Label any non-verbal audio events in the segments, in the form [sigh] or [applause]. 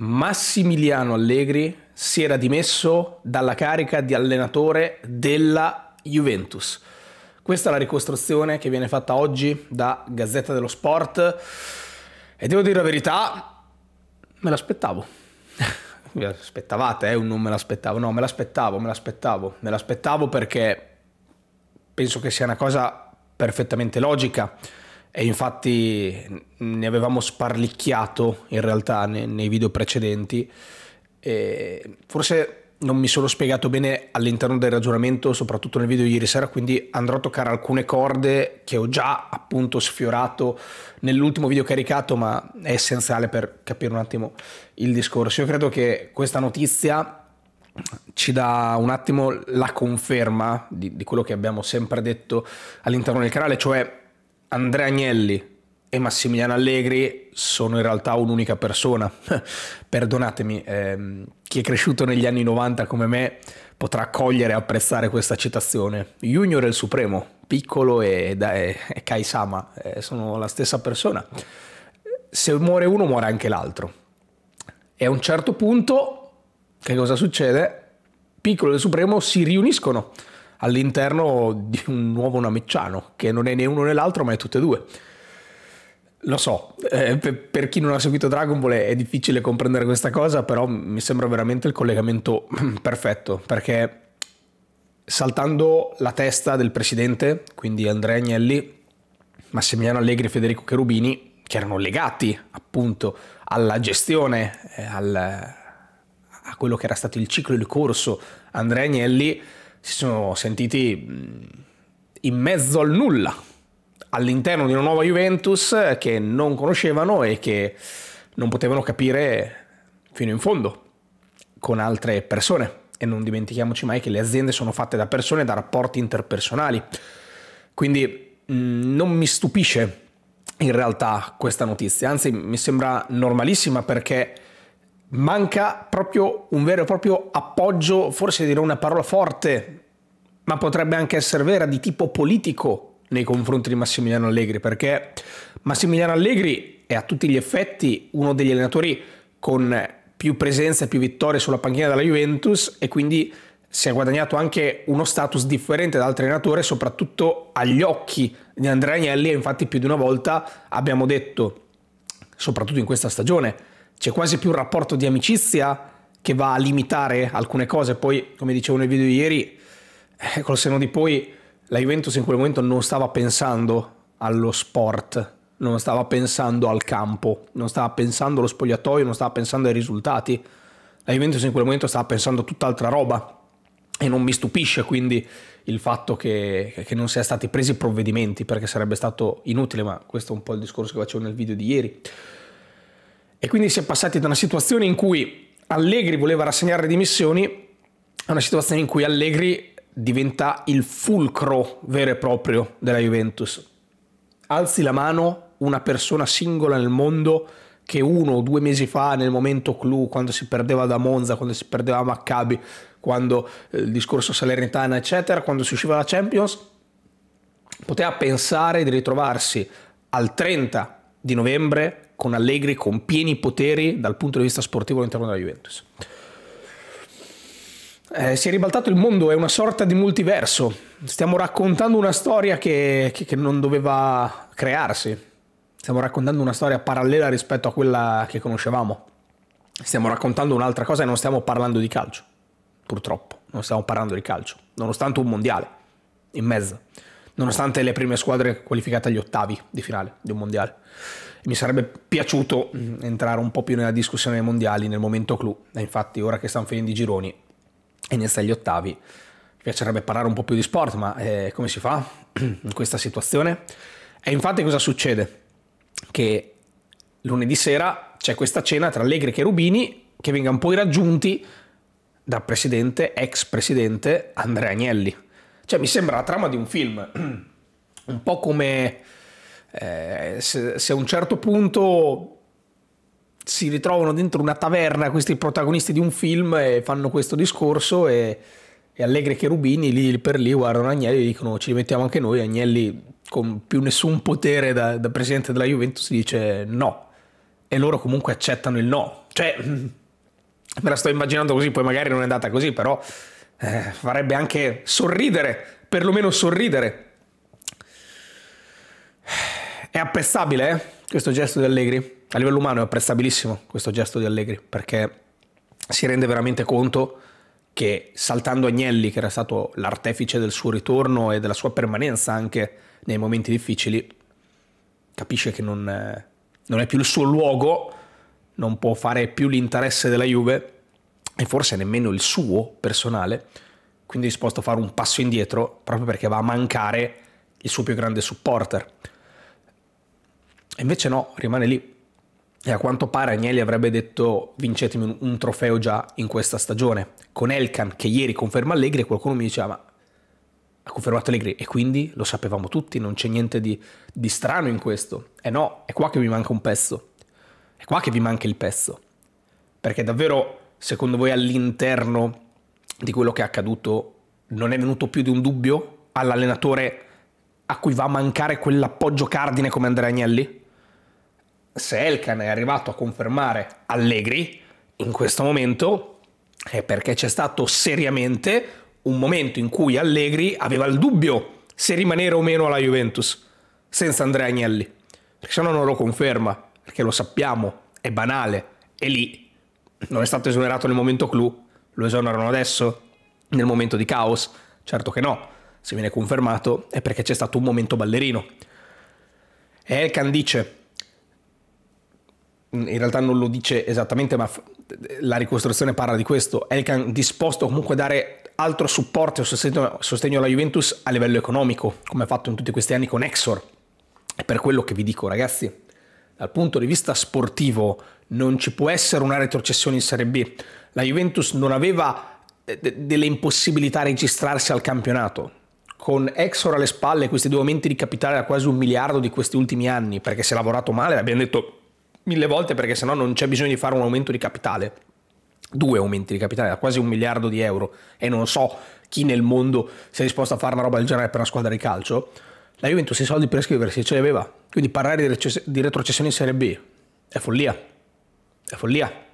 Massimiliano Allegri si era dimesso dalla carica di allenatore della Juventus. Questa è la ricostruzione che viene fatta oggi da Gazzetta dello Sport e devo dire la verità, me l'aspettavo. [laughs] me l'aspettavate, eh? Non me l'aspettavo, no, me l'aspettavo, me l'aspettavo, me l'aspettavo perché penso che sia una cosa perfettamente logica e infatti ne avevamo sparlicchiato in realtà nei, nei video precedenti. E forse non mi sono spiegato bene all'interno del ragionamento, soprattutto nel video di ieri sera, quindi andrò a toccare alcune corde che ho già appunto sfiorato nell'ultimo video caricato, ma è essenziale per capire un attimo il discorso. Io credo che questa notizia ci dà un attimo la conferma di, di quello che abbiamo sempre detto all'interno del canale, cioè Andrea Agnelli e Massimiliano Allegri sono in realtà un'unica persona. [laughs] Perdonatemi, ehm, chi è cresciuto negli anni 90 come me potrà cogliere e apprezzare questa citazione. Junior è il supremo, piccolo e, e, e Kai Sama eh, sono la stessa persona. Se muore uno, muore anche l'altro. E a un certo punto, che cosa succede? Piccolo e supremo si riuniscono all'interno di un nuovo namecciano, che non è né uno né l'altro, ma è tutte e due. Lo so, eh, per, per, chi non ha seguito Dragon Ball è, è, difficile comprendere questa cosa, però mi sembra veramente il collegamento [clears throat] perfetto, perché saltando la testa del presidente, quindi Andrea Agnelli, Massimiliano Allegri e Federico Cherubini, che erano legati appunto alla gestione, eh, al, a quello che era stato il ciclo e il corso Andrea Agnelli, si sono sentiti in mezzo al nulla all'interno di una nuova Juventus eh, che non conoscevano e che non potevano capire fino in fondo con altre persone. E non dimentichiamoci mai che le aziende sono fatte da persone, da rapporti interpersonali. Quindi non mi stupisce in realtà questa notizia, anzi mi sembra normalissima perché manca proprio un vero e proprio appoggio, forse dirò una parola forte, ma potrebbe anche essere vera, di tipo politico nei confronti di Massimiliano Allegri, perché Massimiliano Allegri è a tutti gli effetti uno degli allenatori con più presenza e più vittorie sulla panchina della Juventus e quindi si è guadagnato anche uno status differente da altri allenatori, soprattutto agli occhi di Andrea Agnelli, infatti più di una volta abbiamo detto, soprattutto in questa stagione, c'è quasi più un rapporto di amicizia che va a limitare alcune cose. Poi, come dicevo nel video di ieri, eh, col seno di poi la Juventus in quel momento non stava pensando allo sport, non stava pensando al campo, non stava pensando allo spogliatoio, non stava pensando ai risultati. La Juventus in quel momento stava pensando a tutt'altra roba e non mi stupisce quindi il fatto che, che non siano stati presi provvedimenti perché sarebbe stato inutile, ma questo è un po' il discorso che facevo nel video di ieri. E quindi si è passati da una situazione in cui Allegri voleva rassegnare le dimissioni a una situazione in cui Allegri diventa il fulcro vero e proprio della Juventus. Alzi la mano una persona singola nel mondo che uno o due mesi fa, nel momento clou, quando si perdeva da Monza, quando si perdeva a Maccabi, quando eh, il discorso Salernitana, eccetera, quando si usciva dalla Champions, poteva pensare di ritrovarsi al 30 di novembre con Allegri con pieni poteri dal punto di vista sportivo all'interno della Juventus. Eh, si è ribaltato il mondo, è una sorta di multiverso. Stiamo raccontando una storia che, che, che non doveva crearsi. Stiamo raccontando una storia parallela rispetto a quella che conoscevamo. Stiamo raccontando un'altra cosa e non stiamo parlando di calcio. Purtroppo, non stiamo parlando di calcio. Nonostante un mondiale in mezzo nonostante le prime squadre qualificate agli ottavi di finale di un mondiale. Mi sarebbe piaciuto mm, entrare un po' più nella discussione dei mondiali nel momento clou, e infatti ora che stanno finendo i gironi e inizia gli ottavi, mi piacerebbe parlare un po' più di sport, ma eh, come si fa [clears throat] in questa situazione? E infatti cosa succede? Che lunedì sera c'è questa cena tra Allegri e Rubini che vengono poi raggiunti dal presidente, ex presidente Andrea Agnelli cioè, mi sembra la trama di un film, [clears throat] un po' come eh, se, se a un certo punto si ritrovano dentro una taverna questi protagonisti di un film e fanno questo discorso e, e Allegri e Cherubini lì per lì guardano Agnelli e dicono ci rimettiamo anche noi, Agnelli con più nessun potere da, da presidente della Juventus dice no e loro comunque accettano il no, cioè [clears throat] me la sto immaginando così, poi magari non è andata così però eh, farebbe anche sorridere, perlomeno sorridere. È apprezzabile eh? questo gesto di Allegri, a livello umano è apprezzabilissimo questo gesto di Allegri, perché si rende veramente conto che saltando Agnelli, che era stato l'artefice del suo ritorno e della sua permanenza anche nei momenti difficili, capisce che non, eh, non è più il suo luogo, non può fare più l'interesse della Juve e forse nemmeno il suo personale, quindi è disposto a fare un passo indietro proprio perché va a mancare il suo più grande supporter. E invece no, rimane lì. E a quanto pare Agnelli avrebbe detto vincetemi un trofeo già in questa stagione. Con Elkan che ieri conferma Allegri e qualcuno mi diceva ma ha confermato Allegri e quindi lo sapevamo tutti, non c'è niente di, di strano in questo. E no, è qua che vi manca un pezzo. È qua che vi manca il pezzo. Perché davvero secondo voi all'interno di quello che è accaduto non è venuto più di un dubbio all'allenatore a cui va a mancare quell'appoggio cardine come Andrea Agnelli? Se Elkan è arrivato a confermare Allegri in questo momento è perché c'è stato seriamente un momento in cui Allegri aveva il dubbio se rimanere o meno alla Juventus senza Andrea Agnelli, perché se no non lo conferma, perché lo sappiamo, è banale, è lì non è stato esonerato nel momento clou. Lo esonerano adesso? Nel momento di caos? Certo che no. Se viene confermato è perché c'è stato un momento ballerino. E Elkan dice, in realtà non lo dice esattamente, ma la ricostruzione parla di questo. Elkan disposto comunque a dare altro supporto e sostegno, sostegno alla Juventus a livello economico, come ha fatto in tutti questi anni con Exor. È per quello che vi dico, ragazzi dal punto di vista sportivo non ci può essere una retrocessione in Serie B. La Juventus non aveva eh, delle impossibilità a registrarsi al campionato. Con Exor alle spalle, questi due aumenti di capitale da quasi un miliardo di questi ultimi anni, perché si è lavorato male, l'abbiamo detto mille volte, perché sennò non c'è bisogno di fare un aumento di capitale. Due aumenti di capitale da quasi un miliardo di euro, e non so chi nel mondo sia disposto a fare una roba del genere per una squadra di calcio la Juventus i soldi per iscriversi ce li aveva, quindi parlare di, retrocessione in Serie B è follia, è follia.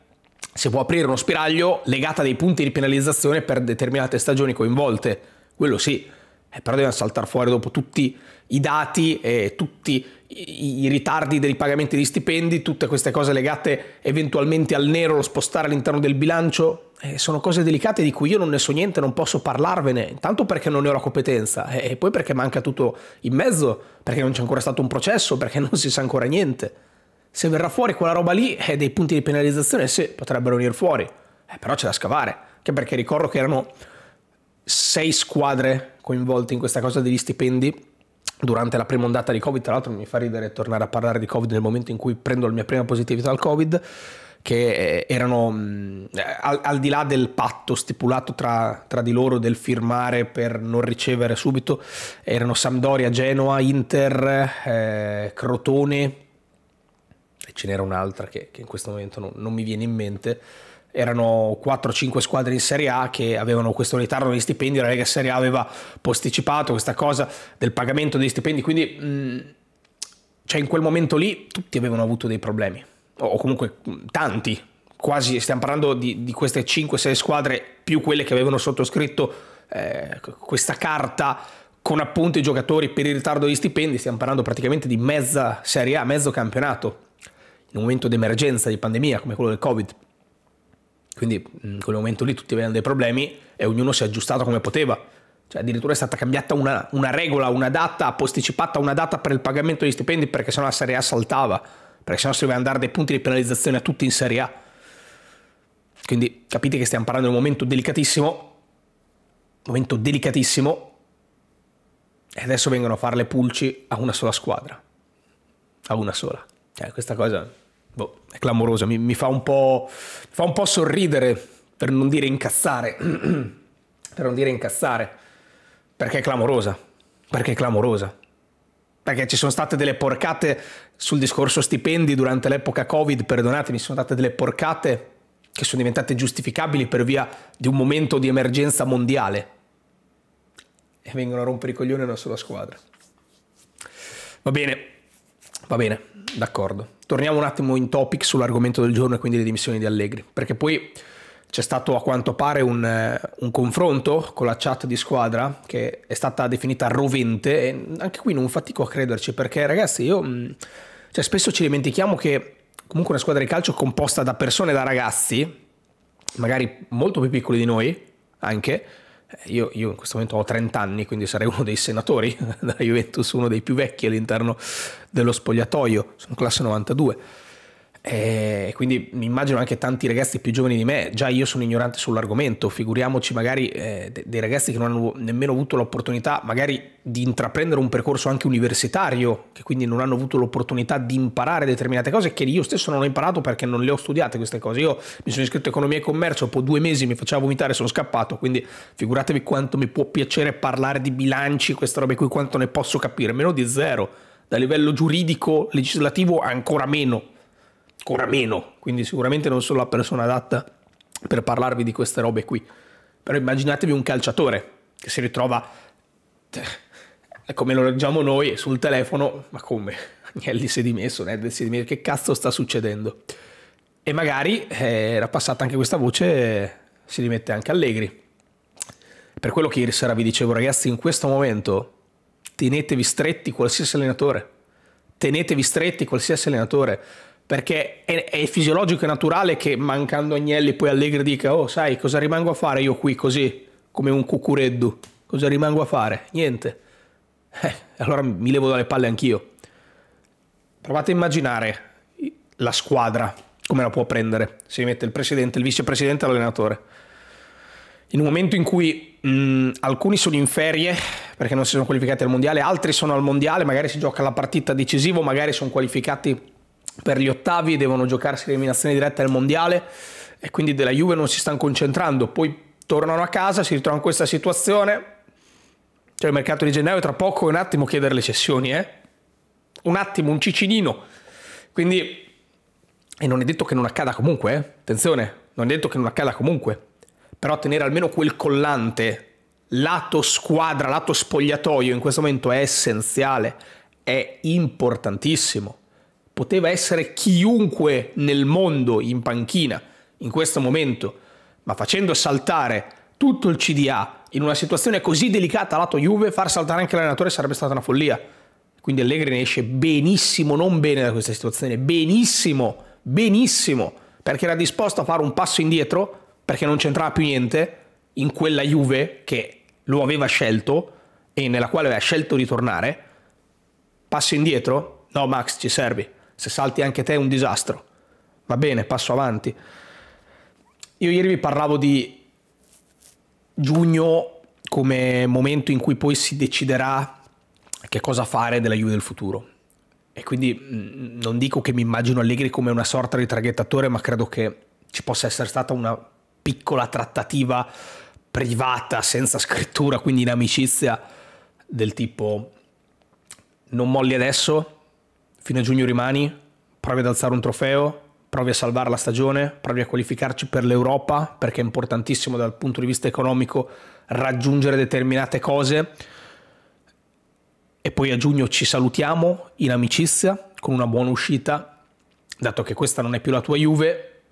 Si può aprire uno spiraglio legato a dei punti di penalizzazione per determinate stagioni coinvolte, quello sì, eh, però devono saltare fuori dopo tutti i dati e tutti i, i ritardi dei pagamenti di stipendi, tutte queste cose legate eventualmente al nero, lo spostare all'interno del bilancio. Eh, sono cose delicate di cui io non ne so niente, non posso parlarvene, intanto perché non ne ho la competenza eh, e poi perché manca tutto in mezzo, perché non c'è ancora stato un processo, perché non si sa ancora niente. Se verrà fuori quella roba lì, eh, dei punti di penalizzazione sì, potrebbero venire fuori, eh, però c'è da scavare, anche perché ricordo che erano sei squadre coinvolte in questa cosa degli stipendi durante la prima ondata di Covid, tra l'altro mi fa ridere tornare a parlare di Covid nel momento in cui prendo la mia prima positività al Covid, che eh, erano mm, al, al di là del patto stipulato tra, tra, di loro del firmare per non ricevere subito, erano Sampdoria, Genoa, Inter, eh, Crotone e ce n'era un'altra che, che in questo momento non, non mi viene in mente erano 4-5 squadre in Serie A che avevano questo ritardo negli stipendi, la Lega Serie A aveva posticipato questa cosa del pagamento degli stipendi, quindi mh, mm, cioè in quel momento lì tutti avevano avuto dei problemi, o comunque mm, tanti, quasi stiamo parlando di, di queste 5-6 squadre più quelle che avevano sottoscritto eh, questa carta con appunto i giocatori per il ritardo degli stipendi, stiamo parlando praticamente di mezza Serie A, mezzo campionato, in un momento di emergenza, di pandemia come quello del Covid. Quindi in quel momento lì tutti avevano dei problemi e ognuno si è aggiustato come poteva. Cioè addirittura è stata cambiata una, una regola, una data, posticipata una data per il pagamento degli stipendi perché sennò la Serie A saltava, perché sennò si dovevano dare dei punti di penalizzazione a tutti in Serie A. Quindi capite che stiamo parlando di un momento delicatissimo, momento delicatissimo, e adesso vengono a fare le pulci a una sola squadra, a una sola. Cioè questa cosa boh, è clamorosa, mi, mi, fa un po', fa un po' sorridere, per non dire incazzare, [clears throat] per non dire incazzare, perché è clamorosa, perché è clamorosa. Perché ci sono state delle porcate sul discorso stipendi durante l'epoca Covid, perdonatemi, sono state delle porcate che sono diventate giustificabili per via di un momento di emergenza mondiale. E vengono a rompere i coglioni a una sola squadra. Va bene, va bene, d'accordo torniamo un attimo in topic sull'argomento del giorno e quindi le dimissioni di Allegri, perché poi c'è stato a quanto pare un, eh, un, confronto con la chat di squadra che è stata definita rovente e anche qui non fatico a crederci perché ragazzi io mm, cioè, spesso ci dimentichiamo che comunque una squadra di calcio composta da persone, da ragazzi, magari molto più piccoli di noi anche, eh, io, io, in questo momento ho 30 anni, quindi sarei uno dei senatori della [laughs] Juventus, uno dei più vecchi all'interno dello spogliatoio, sono classe 92. E eh, quindi immagino anche tanti ragazzi più giovani di me, già io sono ignorante sull'argomento, figuriamoci magari eh, dei ragazzi che non hanno nemmeno avuto l'opportunità magari di intraprendere un percorso anche universitario, che quindi non hanno avuto l'opportunità di imparare determinate cose che io stesso non ho imparato perché non le ho studiate queste cose. Io mi sono iscritto a economia e commercio, dopo due mesi mi faceva vomitare e sono scappato, quindi figuratevi quanto mi può piacere parlare di bilanci, queste robe qui, quanto ne posso capire, meno di zero, da livello giuridico, legislativo ancora meno ancora meno, quindi sicuramente non sono la persona adatta per parlarvi di queste robe qui. Però immaginatevi un calciatore che si ritrova, eh, come lo leggiamo noi, sul telefono, ma come? Agnelli [laughs] si è dimesso, Ned si è dimesso, che cazzo sta succedendo? E magari eh, era passata anche questa voce, si rimette anche Allegri. Per quello che ieri sera vi dicevo, ragazzi, in questo momento tenetevi stretti qualsiasi allenatore. Tenetevi stretti qualsiasi allenatore perché è, è, fisiologico e naturale che mancando Agnelli poi Allegri dica oh sai cosa rimango a fare io qui così come un cucureddu cosa rimango a fare? niente [laughs] eh, allora mi levo dalle palle anch'io provate a immaginare la squadra come la può prendere se mette il presidente, il vicepresidente e l'allenatore in un momento in cui mh, alcuni sono in ferie perché non si sono qualificati al mondiale altri sono al mondiale magari si gioca la partita decisiva magari sono qualificati per gli ottavi devono giocarsi l'eliminazione diretta del mondiale e quindi della Juve non si stanno concentrando. Poi tornano a casa, si ritrovano in questa situazione. Cioè il mercato di gennaio tra poco un attimo chiedere le cessioni, eh? Un attimo, un cicinino. Quindi e non è detto che non accada comunque, eh? Attenzione, non è detto che non accada comunque. Però tenere almeno quel collante lato squadra, lato spogliatoio in questo momento è essenziale, è importantissimo poteva essere chiunque nel mondo in panchina in questo momento, ma facendo saltare tutto il CDA in una situazione così delicata lato Juve, far saltare anche l'allenatore sarebbe stata una follia. Quindi Allegri ne esce benissimo, non bene da questa situazione, benissimo, benissimo, perché era disposto a fare un passo indietro, perché non c'entrava più niente, in quella Juve che lo aveva scelto e nella quale aveva scelto di tornare. Passo indietro? No Max, ci servi se salti anche te è un disastro. Va bene, passo avanti. Io ieri vi parlavo di giugno come momento in cui poi si deciderà che cosa fare della Juve del futuro. E quindi mm, non dico che mi immagino Allegri come una sorta di traghettatore, ma credo che ci possa essere stata una piccola trattativa privata, senza scrittura, quindi in amicizia, del tipo non molli adesso, fino a giugno rimani, provi ad alzare un trofeo, provi a salvare la stagione, provi a qualificarci per l'Europa, perché è importantissimo dal punto di vista economico raggiungere determinate cose. E poi a giugno ci salutiamo in amicizia, con una buona uscita, dato che questa non è più la tua Juve,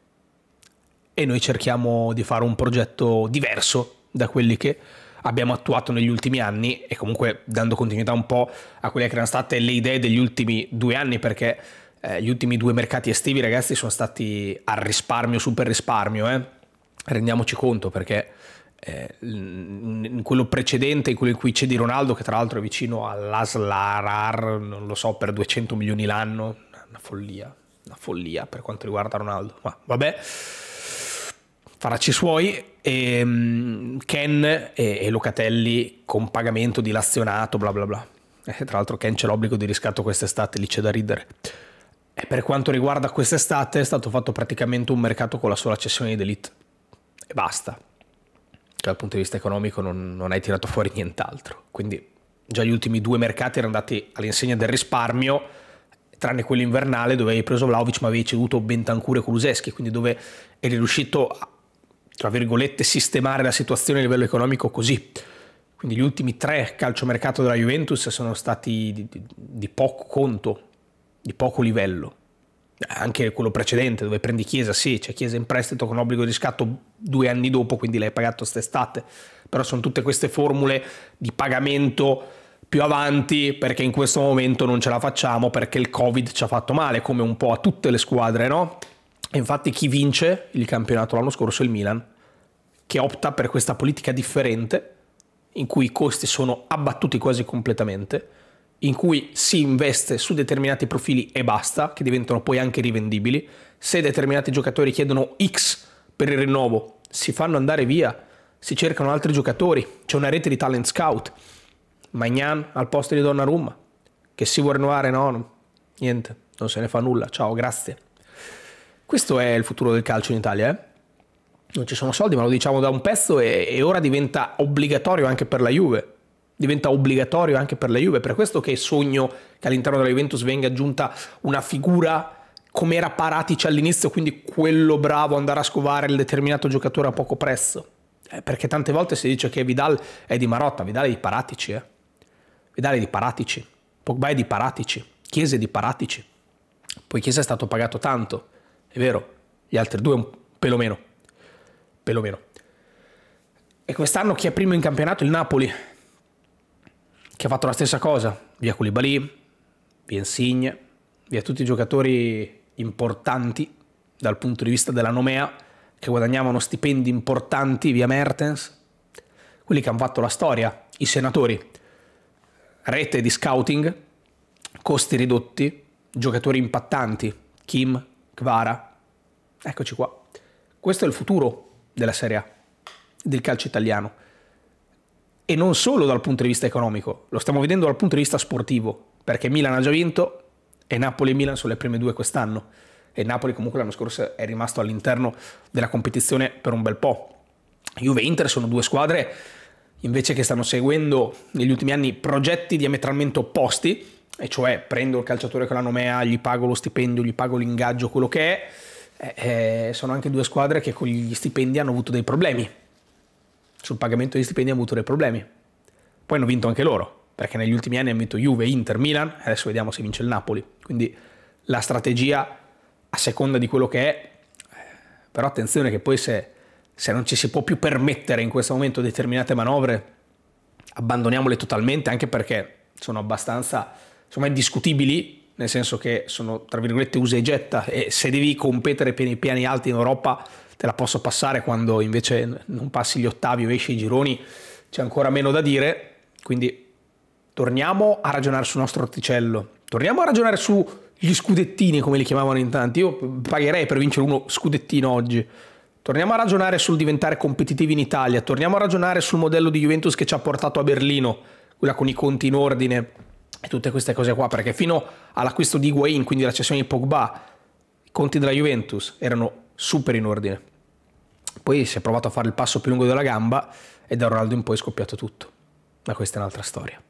e noi cerchiamo di fare un progetto diverso da quelli che abbiamo attuato negli ultimi anni e comunque dando continuità un po' a quelle che erano state le idee degli ultimi due anni perché eh, gli ultimi due mercati estivi ragazzi sono stati al risparmio, super risparmio, eh? rendiamoci conto perché eh, in quello precedente, in quello in cui c'è di Ronaldo che tra l'altro è vicino all'Aslarar, non lo so, per 200 milioni l'anno, una follia, una follia per quanto riguarda Ronaldo, ma vabbè faracci suoi e um, Ken e, e, Locatelli con pagamento dilazionato bla bla bla E, eh, tra l'altro Ken c'è l'obbligo di riscatto quest'estate lì c'è da ridere e per quanto riguarda quest'estate è stato fatto praticamente un mercato con la sola cessione di Delete e basta cioè, dal punto di vista economico non, non hai tirato fuori nient'altro quindi già gli ultimi due mercati erano andati all'insegna del risparmio tranne quello invernale dove hai preso Vlaovic ma avevi ceduto Bentancur e Kuluseschi, quindi dove eri riuscito tra virgolette, sistemare la situazione a livello economico così. Quindi gli ultimi tre calciomercato della Juventus sono stati di, di, di poco conto, di poco livello. Anche quello precedente, dove prendi Chiesa, sì, c'è Chiesa in prestito con obbligo di riscatto due anni dopo, quindi l'hai pagato quest'estate. Però sono tutte queste formule di pagamento più avanti perché in questo momento non ce la facciamo perché il Covid ci ha fatto male, come un po' a tutte le squadre, no? infatti chi vince il campionato l'anno scorso è il Milan, che opta per questa politica differente, in cui i costi sono abbattuti quasi completamente, in cui si investe su determinati profili e basta, che diventano poi anche rivendibili. Se determinati giocatori chiedono X per il rinnovo, si fanno andare via, si cercano altri giocatori, c'è una rete di talent scout. Magnan al posto di Donnarumma, che si vuole rinnovare, no, niente, non se ne fa nulla, ciao, grazie. Questo è il futuro del calcio in Italia, eh? Non ci sono soldi, ma lo diciamo da un pezzo e, e ora diventa obbligatorio anche per la Juve diventa obbligatorio anche per la Juve. Per questo che sogno che all'interno della Juventus venga aggiunta una figura come era Paratici all'inizio, quindi quello bravo andare a scovare il determinato giocatore a poco prezzo. Eh, perché tante volte si dice che Vidal è di Marotta, Vidal è di Paratici, eh. Vidal è di Paratici, Pogba è di Paratici, Chiesa è di Paratici. Poi Chiesa è stato pagato tanto. È vero, gli altri due un pelo meno. Pelo meno. E quest'anno chi è primo in campionato? Il Napoli, che ha fatto la stessa cosa. Via Koulibaly, via Insigne, via tutti i giocatori importanti dal punto di vista della nomea, che guadagnavano stipendi importanti, via Mertens. Quelli che hanno fatto la storia, i senatori. Rete di scouting, costi ridotti, giocatori impattanti. Kim, Kvara. Eccoci qua. Questo è il futuro della Serie A, del calcio italiano. E non solo dal punto di vista economico, lo stiamo vedendo dal punto di vista sportivo, perché Milan ha già vinto e Napoli e Milan sono le prime due quest'anno. E Napoli comunque l'anno scorso è rimasto all'interno della competizione per un bel po'. Juve e Inter sono due squadre invece che stanno seguendo negli ultimi anni progetti diametralmente opposti e cioè prendo il calciatore con la nomea, gli pago lo stipendio, gli pago l'ingaggio, quello che è, eh, eh, sono anche due squadre che con gli stipendi hanno avuto dei problemi. Sul pagamento degli stipendi hanno avuto dei problemi. Poi hanno vinto anche loro, perché negli ultimi anni hanno vinto Juve, Inter, Milan, adesso vediamo se vince il Napoli. Quindi la strategia a seconda di quello che è, eh, però attenzione che poi se, se non ci si può più permettere in questo momento determinate manovre, abbandoniamole totalmente, anche perché sono abbastanza insomma, me discutibili, nel senso che sono tra virgolette usa e getta e se devi competere per i piani alti in Europa te la posso passare quando invece non passi gli ottavi o esci i gironi c'è ancora meno da dire quindi torniamo a ragionare sul nostro orticello torniamo a ragionare sugli scudettini come li chiamavano in tanti io pagherei per vincere uno scudettino oggi torniamo a ragionare sul diventare competitivi in Italia torniamo a ragionare sul modello di Juventus che ci ha portato a Berlino quella con i conti in ordine e tutte queste cose qua, perché fino all'acquisto di Higuain, quindi la cessione di Pogba, i conti della Juventus erano super in ordine. Poi si è provato a fare il passo più lungo della gamba e da Ronaldo in poi è scoppiato tutto. Ma questa è un'altra storia.